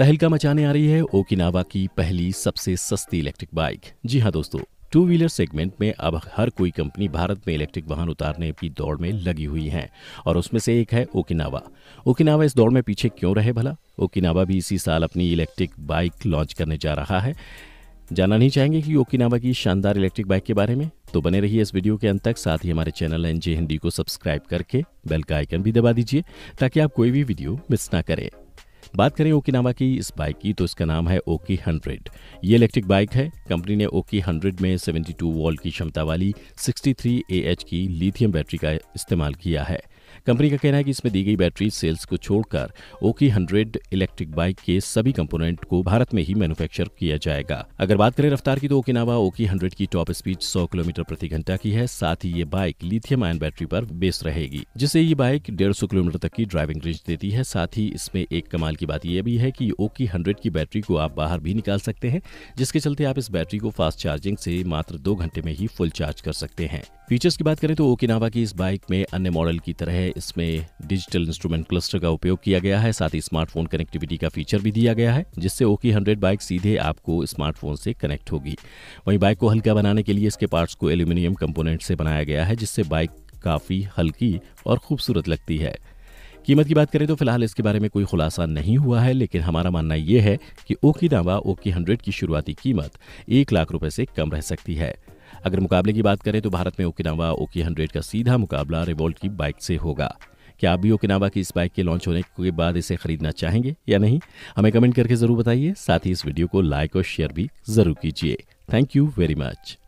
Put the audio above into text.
तहलका मचाने आ रही है ओकिनावा की पहली सबसे सस्ती इलेक्ट्रिक बाइक जी हाँ दोस्तों टू व्हीलर सेगमेंट में अब हर कोई कंपनी भारत में इलेक्ट्रिक वाहन उतारने की दौड़ में लगी हुई है और उसमें से एक है ओकिनावा ओकिनावा इस दौड़ में पीछे क्यों रहे भला ओकिनावा भी इसी साल अपनी इलेक्ट्रिक बाइक लॉन्च करने जा रहा है जानना नहीं चाहेंगे कि ओकिनावा की शानदार इलेक्ट्रिक बाइक के बारे में तो बने रहिए इस वीडियो के अंत तक साथ ही हमारे चैनल एनजे हिंदी को सब्सक्राइब करके बेल का आइकन भी दबा दीजिए ताकि आप कोई भी वीडियो मिस ना करें बात करें ओकिनावा की इस बाइक की तो इसका नाम है ओकी हंड्रेड ये इलेक्ट्रिक बाइक है कंपनी ने ओकी हंड्रेड में 72 वॉल्ट की क्षमता वाली 63 एएच की लिथियम बैटरी का इस्तेमाल किया है कंपनी का कहना है कि इसमें दी गई बैटरी सेल्स को छोड़कर ओकी हंड्रेड इलेक्ट्रिक बाइक के सभी कंपोनेंट को भारत में ही मैन्युफैक्चर किया जाएगा अगर बात करें रफ्तार की तो ओकिनावा ओकी हंड्रेड की टॉप स्पीड सौ किलोमीटर प्रति घंटा की है साथ ही ये बाइक लिथियम आयन बैटरी पर बेस रहेगी जिससे ये बाइक डेढ़ सौ किलोमीटर तक की ड्राइविंग रेंज देती है साथ ही इसमें एक कमाल की बात यह भी है कि ओकी हंड्रेड की बैटरी को आप बाहर भी निकाल सकते हैं जिसके चलते आप इस बैटरी को फास्ट चार्जिंग से मात्र दो घंटे में ही फुल चार्ज कर सकते हैं फीचर्स की बात करें तो ओकिनावा की इस बाइक में अन्य मॉडल की तरह इसमें डिजिटल इंस्ट्रूमेंट क्लस्टर का उपयोग किया गया है साथ ही स्मार्टफोन कनेक्टिविटी का फीचर भी दिया गया है जिससे ओकी हंड्रेड बाइक सीधे आपको स्मार्टफोन से कनेक्ट होगी वहीं बाइक को हल्का बनाने के लिए इसके पार्ट्स को एल्यूमिनियम कंपोनेंट से बनाया गया है जिससे बाइक काफ़ी हल्की और खूबसूरत लगती है कीमत की बात करें तो फिलहाल इसके बारे में कोई खुलासा नहीं हुआ है लेकिन हमारा मानना यह है कि ओकी नावा ओकी हंड्रेड की शुरुआती कीमत एक लाख रुपए से कम रह सकती है अगर मुकाबले की बात करें तो भारत में ओकीनावा ओकी हंड्रेड का सीधा मुकाबला रिवोल्ट की बाइक से होगा क्या आप भी ओकिनावा की इस बाइक के लॉन्च होने के बाद इसे खरीदना चाहेंगे या नहीं हमें कमेंट करके जरूर बताइए साथ ही इस वीडियो को लाइक और शेयर भी जरूर कीजिए थैंक यू वेरी मच